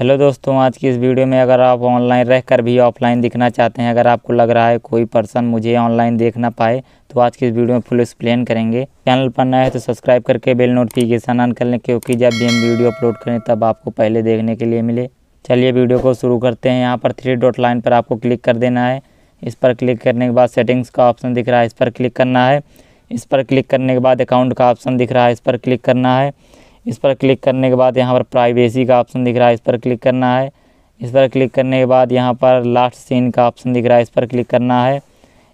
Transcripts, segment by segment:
hello दोस्तों आज की इस वीडियो में अगर आप ऑनलाइन रहकर भी ऑफलाइन दिखना चाहते हैं अगर आपको लग रहा है कोई पर्सन मुझे ऑनलाइन देख ना पाए तो आज की इस वीडियो में फुल एक्सप्लेन करेंगे चैनल पर नए है तो सब्सक्राइब करके बेल नोटिफिकेशन ऑन कर लें क्योंकि जब भी हम वीडियो अपलोड करें तब आपको पहले देखने के लिए मिले चलिए वीडियो को शुरू करते हैं यहाँ पर थ्री डॉट लाइन पर आपको क्लिक कर देना है इस पर क्लिक करने के बाद सेटिंग्स का ऑप्शन दिख रहा है इस पर क्लिक करना है इस पर क्लिक करने के बाद अकाउंट का ऑप्शन दिख रहा है इस पर क्लिक करना है इस पर क्लिक करने के बाद यहाँ पर प्राइवेसी का ऑप्शन दिख रहा है इस पर क्लिक करना है इस पर क्लिक करने के बाद यहाँ पर लास्ट सीन का ऑप्शन दिख रहा है इस पर क्लिक करना है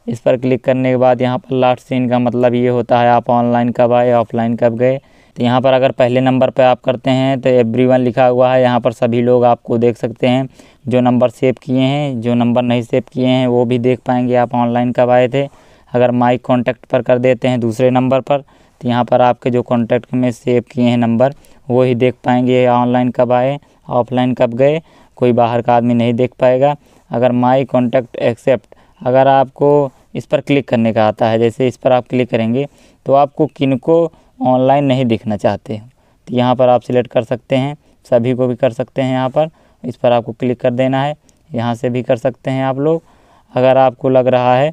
इस पर क्लिक करने के बाद यहाँ पर लास्ट सीन का मतलब ये होता है आप ऑनलाइन कब आए ऑफलाइन कब गए तो यहाँ पर अगर पहले नंबर पर आप करते हैं तो एवरी लिखा हुआ है यहाँ पर सभी लोग आपको देख सकते हैं जो नंबर सेव किए हैं जो नंबर नहीं सेव किए हैं वो भी देख पाएंगे आप ऑनलाइन कब आए थे अगर माइक कॉन्टैक्ट पर कर देते हैं दूसरे नंबर पर तो यहाँ पर आपके जो कॉन्टैक्ट में सेव किए हैं नंबर वो ही देख पाएंगे ऑनलाइन कब आए ऑफलाइन कब गए कोई बाहर का आदमी नहीं देख पाएगा अगर माई कॉन्टैक्ट एक्सेप्ट अगर आपको इस पर क्लिक करने का आता है जैसे इस पर आप क्लिक करेंगे तो आपको किन को ऑनलाइन नहीं दिखना चाहते तो यहाँ पर आप सिलेक्ट कर सकते हैं सभी को भी कर सकते हैं यहाँ पर इस पर आपको क्लिक कर देना है यहाँ से भी कर सकते हैं आप लोग अगर आपको लग रहा है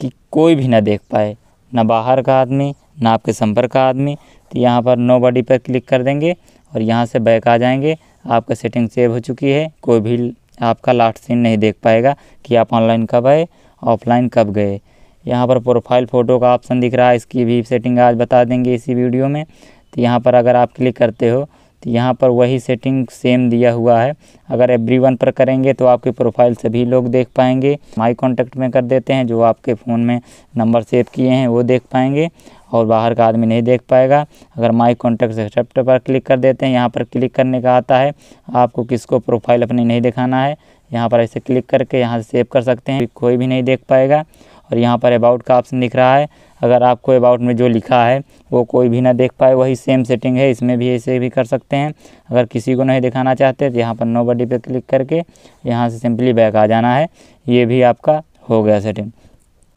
कि कोई भी ना देख पाए ना बाहर का आदमी ना आपके संपर्क का आदमी तो यहाँ पर नो बॉडी पर क्लिक कर देंगे और यहाँ से बैक आ जाएंगे आपका सेटिंग सेव हो चुकी है कोई भी आपका लास्ट सीन नहीं देख पाएगा कि आप ऑनलाइन कब आए ऑफलाइन कब गए यहाँ पर प्रोफाइल फ़ोटो का ऑप्शन दिख रहा है इसकी भी सेटिंग आज बता देंगे इसी वीडियो में तो यहाँ पर अगर आप क्लिक करते हो तो यहाँ पर वही सेटिंग सेम दिया हुआ है अगर एवरी वन पर करेंगे तो आपके प्रोफाइल सभी लोग देख पाएंगे माई कॉन्टैक्ट में कर देते हैं जो आपके फ़ोन में नंबर सेव किए हैं वो देख पाएंगे और बाहर का आदमी नहीं देख पाएगा अगर माई कॉन्टैक्ट एक्सेप्ट पर क्लिक कर देते हैं यहाँ पर क्लिक करने का आता है आपको किसको प्रोफाइल अपनी नहीं दिखाना है यहाँ पर ऐसे क्लिक करके यहाँ सेव कर सकते हैं कोई भी नहीं देख पाएगा और यहाँ पर अबाउट का ऑप्शन दिख रहा है अगर आपको अबाउट में जो लिखा है वो कोई भी ना देख पाए वही सेम सेटिंग है इसमें भी ऐसे भी कर सकते हैं अगर किसी को नहीं दिखाना चाहते तो यहाँ पर नो बडी पर क्लिक करके यहाँ से सिंपली बैक आ जाना है ये भी आपका हो गया सेटिंग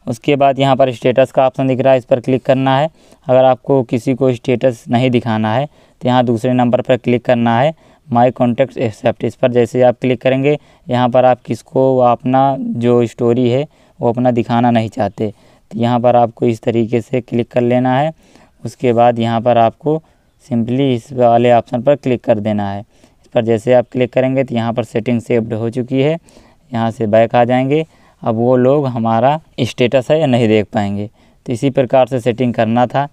उसके बाद यहाँ पर स्टेटस का ऑप्शन दिख रहा है इस पर क्लिक करना है अगर आपको किसी को स्टेटस नहीं दिखाना है तो यहाँ दूसरे नंबर पर क्लिक करना है माई कॉन्टेक्ट एक्सेप्ट इस पर जैसे आप क्लिक करेंगे यहाँ पर आप किसको अपना जो स्टोरी है वो अपना दिखाना नहीं चाहते तो यहाँ पर आपको इस तरीके से क्लिक कर लेना है उसके बाद यहाँ पर आपको सिंपली इस वाले ऑप्शन पर क्लिक कर देना है इस पर जैसे आप क्लिक करेंगे तो यहाँ पर सेटिंग सेव्ड हो चुकी है यहाँ से बैक आ जाएंगे अब वो लोग हमारा स्टेटस है या नहीं देख पाएंगे तो इसी प्रकार से सेटिंग करना था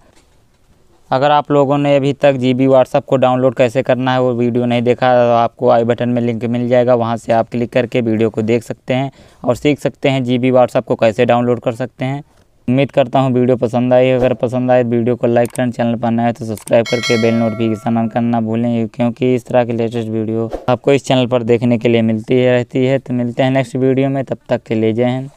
अगर आप लोगों ने अभी तक जी बी व्हाट्सअप को डाउनलोड कैसे करना है वो वीडियो नहीं देखा तो आपको आई बटन में लिंक मिल जाएगा वहाँ से आप क्लिक करके वीडियो को देख सकते हैं और सीख सकते हैं जी बी व्हाट्सअप को कैसे डाउनलोड कर सकते हैं उम्मीद करता हूँ वीडियो पसंद आई अगर पसंद आए तो वीडियो को लाइक करें चैनल पर नया है तो सब्सक्राइब करके बेल नोटिफिकेशन ऑन करना भूलें क्योंकि इस तरह की लेटेस्ट वीडियो आपको इस चैनल पर देखने के लिए मिलती है रहती है तो मिलते हैं नेक्स्ट वीडियो में तब तक के लिए जय हिंद